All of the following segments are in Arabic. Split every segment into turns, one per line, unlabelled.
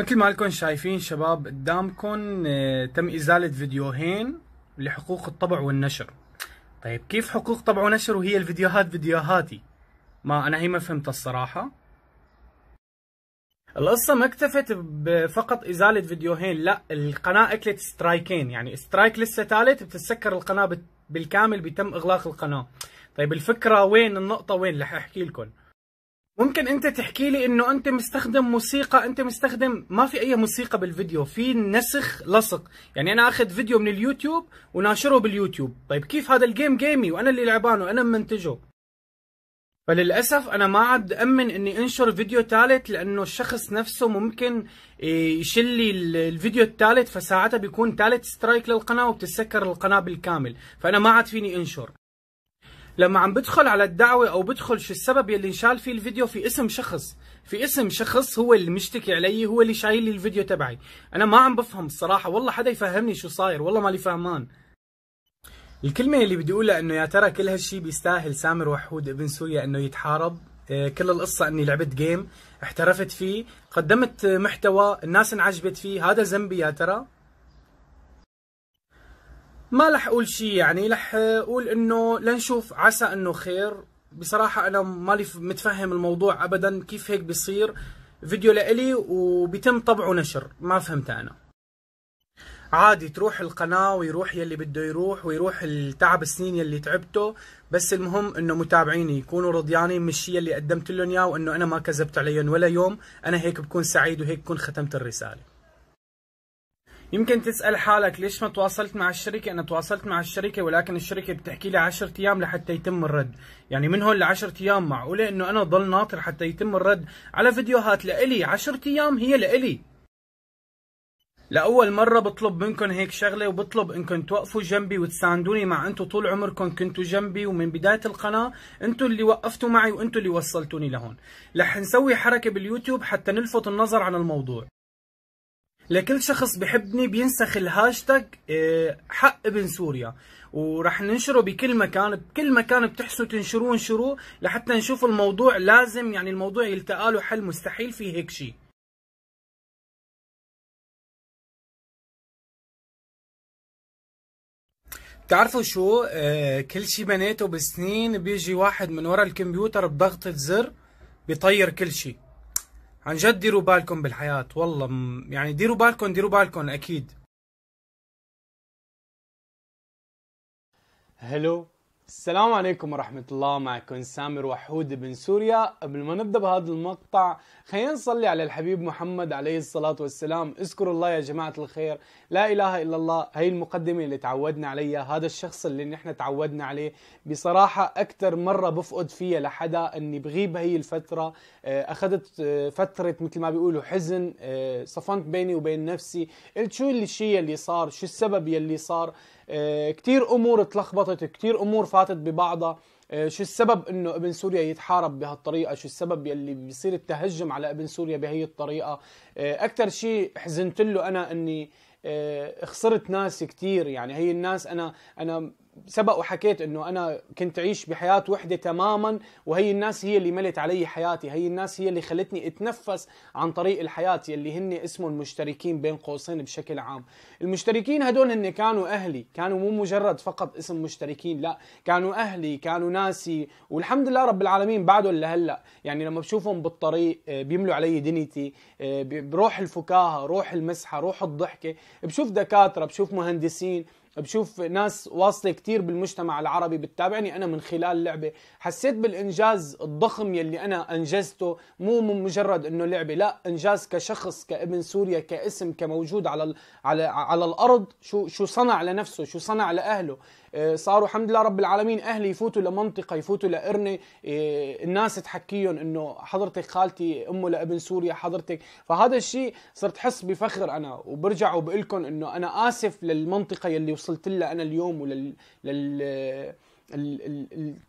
مثل ما لكم شايفين شباب قدامكم آه، تم ازاله فيديوهين لحقوق الطبع والنشر طيب كيف حقوق طبع ونشر وهي الفيديوهات فيديوهاتي ما انا هي ما فهمت الصراحه القصة ما اكتفت بفقط ازالة فيديوهين، لا القناة اكلت سترايكين، يعني سترايك لسه ثالث بتتسكر القناة بالكامل بيتم اغلاق القناة. طيب الفكرة وين النقطة وين رح احكي لكم. ممكن انت تحكي لي انه انت مستخدم موسيقى انت مستخدم ما في اي موسيقى بالفيديو في نسخ لصق يعني انا اخذ فيديو من اليوتيوب وناشره باليوتيوب طيب كيف هذا الجيم جيمي وانا اللي لعبانه وانا منتجه فللاسف انا ما عاد امن اني انشر فيديو ثالث لانه الشخص نفسه ممكن إيه، يشل لي الفيديو الثالث فساعتها بيكون ثالث سترايك للقناه وبتسكر القناه بالكامل فانا ما عاد فيني انشر لما عم بدخل على الدعوه او بدخل شو السبب يلي انشال فيه الفيديو في اسم شخص في اسم شخص هو اللي مشتكي علي هو اللي شايل لي الفيديو تبعي انا ما عم بفهم الصراحه والله حدا يفهمني شو صاير والله مالي فهمان الكلمه اللي بدي اقولها انه يا ترى كل هالشي بيستاهل سامر وحود ابن سوريا انه يتحارب آه، كل القصة اني لعبت جيم احترفت فيه قدمت محتوى الناس انعجبت فيه هذا ذنبي يا ترى ما رح اقول شيء يعني رح اقول انه لنشوف عسى انه خير بصراحه انا مالي متفهم الموضوع ابدا كيف هيك بيصير فيديو لإلي وبيتم طبعه ونشر ما فهمت انا عادي تروح القناة ويروح يلي بده يروح ويروح التعب السنين يلي تعبته بس المهم انه متابعيني يكونوا رضيانين من الشيء اللي قدمت لهم اياه وانه انا ما كذبت عليهم ولا يوم انا هيك بكون سعيد وهيك بكون ختمت الرسالة يمكن تسال حالك ليش ما تواصلت مع الشركه انا تواصلت مع الشركه ولكن الشركه بتحكي لي 10 ايام لحتى يتم الرد يعني من هون ل 10 ايام معقوله انه انا ضل ناطر حتى يتم الرد على فيديوهات لإلي 10 ايام هي لإلي لاول مره بطلب منكم هيك شغله وبطلب انكم توقفوا جنبي وتساندوني مع انتم طول عمركم كنتوا جنبي ومن بدايه القناه انتم اللي وقفتوا معي وانتم اللي وصلتوني لهون رح نسوي حركه باليوتيوب حتى نلفت النظر عن الموضوع لكل شخص بحبني بينسخ الهاشتاج آه، حق ابن سوريا وراح ننشره بكل مكان بكل مكان بتحسوا تنشروه انشروه لحتى نشوف الموضوع لازم يعني الموضوع يلتقى له حل مستحيل في هيك شيء بتعرفوا شو آه كل شيء بنيته بسنين بيجي واحد من ورا الكمبيوتر بضغطة زر بيطير كل شيء عن جد ديروا بالكم بالحياة والله يعني ديروا بالكم ديروا بالكم أكيد هلو السلام عليكم ورحمة الله معكم سامر وحود بن سوريا قبل ما نبدأ بهذا المقطع خلينا نصلي على الحبيب محمد عليه الصلاة والسلام اذكروا الله يا جماعة الخير لا إله إلا الله هي المقدمة اللي تعودنا عليها هذا الشخص اللي نحن تعودنا عليه بصراحة أكثر مرة بفقد فيها لحدا أني بغيب هي الفترة آه، أخذت آه، فترة مثل ما بيقولوا حزن آه، صفنت بيني وبين نفسي قلت شو اللي الشيء اللي صار شو السبب يلي صار آه، كتير امور تلخبطت كتير امور فاتت ببعضها آه، شو السبب انه ابن سوريا يتحارب بهالطريقه شو السبب يلي بيصير التهجم على ابن سوريا بهي الطريقه آه، اكثر شيء حزنت له انا اني خسرت ناس كتير يعني هي الناس انا انا سبق وحكيت انه انا كنت اعيش بحياه وحده تماما وهي الناس هي اللي ملت علي حياتي هي الناس هي اللي خلتني اتنفس عن طريق الحياه يلي هن اسمهم مشتركين بين قوسين بشكل عام المشتركين هدول هن كانوا اهلي كانوا مو مجرد فقط اسم مشتركين لا كانوا اهلي كانوا ناسي والحمد لله رب العالمين بعدهم لهلا يعني لما بشوفهم بالطريق آه، بيملوا علي دنيتي آه، بروح الفكاهه روح المسحه روح الضحكه بشوف دكاتره بشوف مهندسين بشوف ناس واصله كتير بالمجتمع العربي بتتابعني انا من خلال لعبه حسيت بالانجاز الضخم يلي انا انجزته مو مجرد انه لعبه لا انجاز كشخص كابن سوريا كاسم كموجود على على على الارض شو شو صنع لنفسه شو صنع لاهله آه، صاروا الحمد لله رب العالمين اهلي يفوتوا لمنطقه يفوتوا لقرنه آه، الناس تحكيهم انه حضرتك خالتي امه لابن سوريا حضرتك فهذا الشيء صرت حس بفخر انا وبرجع وبقول لكم انه انا اسف للمنطقه يلي وصلت لها انا اليوم ولل لل...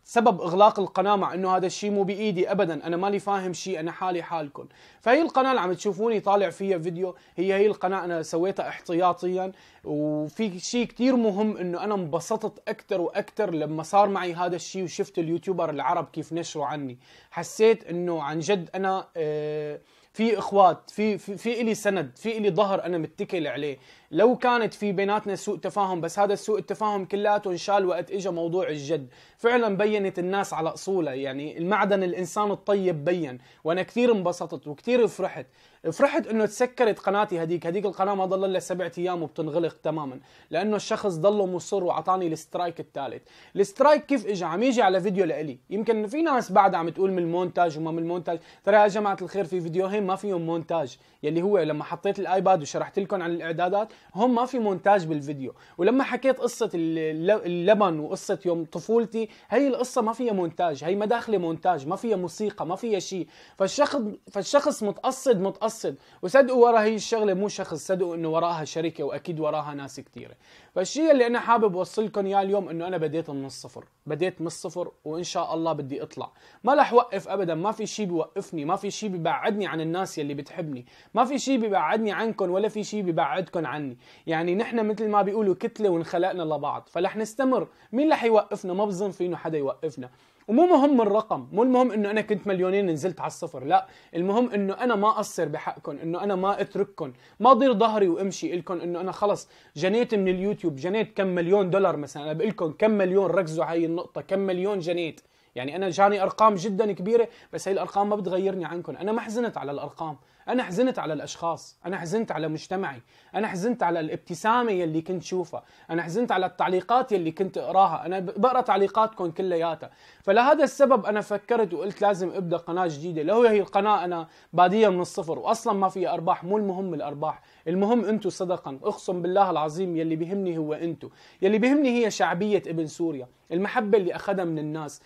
سبب اغلاق القناه مع انه هذا الشيء مو بايدي ابدا انا ماني فاهم شيء انا حالي حالكم فهي القناه اللي عم تشوفوني طالع فيها فيديو هي هي القناه انا سويتها احتياطيا وفي شيء كثير مهم انه انا انبسطت اكثر واكثر لما صار معي هذا الشيء وشفت اليوتيوبر العرب كيف نشروا عني حسيت انه عن جد انا آه في اخوات في في, في الي سند في الي ظهر انا متكل عليه لو كانت في بيناتنا سوء تفاهم بس هذا السوء التفاهم كلياته انشال وقت اجى موضوع الجد فعلا بينت الناس على اصولها يعني المعدن الانسان الطيب بين وانا كثير انبسطت وكثير فرحت فرحت انه تسكرت قناتي هذيك هذيك القناه ما ضل لها سبع ايام وبتنغلق تماما لانه الشخص ضله مصر واعطاني الاسترايك الثالث الاسترايك كيف اجى عم يجي على فيديو لإلي يمكن في ناس بعد عم تقول من المونتاج وما من المونتاج ترى يا جماعه الخير في فيديوهين ما فيهم مونتاج يلي هو لما حطيت الايباد وشرحت لكم عن الاعدادات هم ما في مونتاج بالفيديو ولما حكيت قصه اللبن وقصه يوم طفولتي هي القصه ما فيها مونتاج هي ما داخله مونتاج ما فيها موسيقى ما فيها شيء فالشخص فالشخص متقصد متقصد يحصل وصدقوا ورا هي الشغله مو شخص صدقوا انه وراها شركه واكيد وراها ناس كثيره فالشيء اللي انا حابب اوصل لكم اياه اليوم انه انا بديت من الصفر بديت من الصفر وان شاء الله بدي اطلع ما رح وقف ابدا ما في شيء بيوقفني ما في شيء بيبعدني عن الناس يلي بتحبني ما في شيء بيبعدني عنكم ولا في شيء بيبعدكم عني يعني نحن مثل ما بيقولوا كتله وانخلقنا لبعض فلح نستمر مين رح يوقفنا ما بظن في انه حدا يوقفنا ومو مهم الرقم مو المهم انه انا كنت مليونين نزلت على الصفر لا المهم انه انا ما اقصر بحقكم انه انا ما اترككم ما ضير ظهري وامشي لكم انه انا خلص جنيت من اليوتيوب جنيت كم مليون دولار مثلا انا بقول لكم كم مليون ركزوا هاي هي النقطه كم مليون جنيت يعني انا جاني ارقام جدا كبيره بس هي الارقام ما بتغيرني عنكم انا ما حزنت على الارقام انا حزنت على الاشخاص انا حزنت على مجتمعي انا حزنت على الابتسامه يلي كنت شوفها انا حزنت على التعليقات يلي كنت اقراها انا بقرا تعليقاتكم كلياتها فلهذا السبب انا فكرت وقلت لازم ابدا قناه جديده لو هي القناه انا باديه من الصفر واصلا ما فيها ارباح مو المهم الارباح المهم انتم صدقا اقسم بالله العظيم يلي بيهمني هو انتم يلي بيهمني هي شعبيه ابن سوريا المحبه اللي اخذها من الناس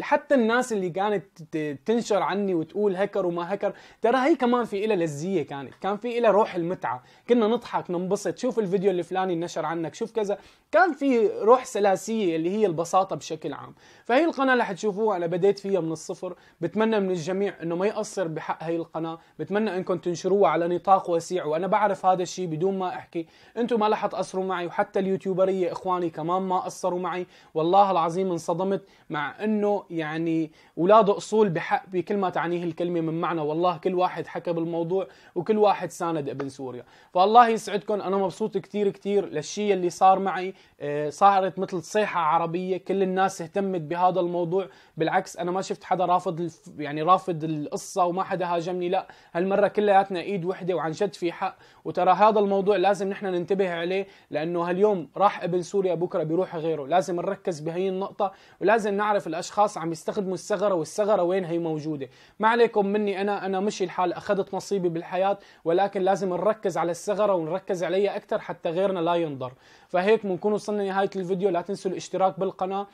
حتى الناس اللي كانت تنشر عني وتقول هكر وما هكر ترى هي كمان في إلها لذيه كانت كان في إلها روح المتعه كنا نضحك ننبسط شوف الفيديو اللي فلاني نشر عنك شوف كذا كان في روح سلاسيه اللي هي البساطه بشكل عام فهي القناه اللي حتشوفوها انا بديت فيها من الصفر بتمنى من الجميع انه ما يقصر بحق هي القناه بتمنى انكم تنشروها على نطاق وسيع وانا بعرف هذا الشيء بدون ما احكي انتم ما رح تقصروا معي وحتى اليوتيوبريه اخواني كمان ما قصروا معي والله والله العظيم انصدمت مع انه يعني اولاده اصول بحق بكل ما تعنيه الكلمه من معنى والله كل واحد حكى بالموضوع وكل واحد ساند ابن سوريا فالله يسعدكم انا مبسوط كثير كثير للشيء اللي صار معي آه، صارت مثل صيحه عربيه كل الناس اهتمت بهذا الموضوع بالعكس انا ما شفت حدا رافض يعني رافض القصه وما حدا هاجمني لا هالمره كلياتنا ايد وحده وعن جد في حق وترى هذا الموضوع لازم نحن ننتبه عليه لانه هاليوم راح ابن سوريا بكره بيروح غيره لازم نركز به هي النقطة ولازم نعرف الأشخاص عم يستخدموا الثغرة والثغرة وين هي موجودة ما عليكم مني أنا أنا مشي الحال أخذت نصيبي بالحياة ولكن لازم نركز على الثغرة ونركز عليها أكثر حتى غيرنا لا ينضر فهيك بنكون وصلنا لنهاية الفيديو لا تنسوا الاشتراك بالقناة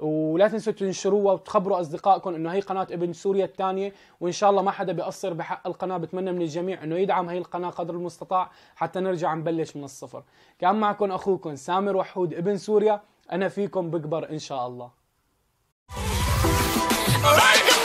ولا تنسوا تنشروها وتخبروا اصدقائكم انه هي قناه ابن سوريا الثانيه وان شاء الله ما حدا بيقصر بحق القناه بتمنى من الجميع انه يدعم هي القناه قدر المستطاع حتى نرجع نبلش من الصفر كان معكم اخوكم سامر وحود ابن سوريا انا فيكم بكبر ان شاء الله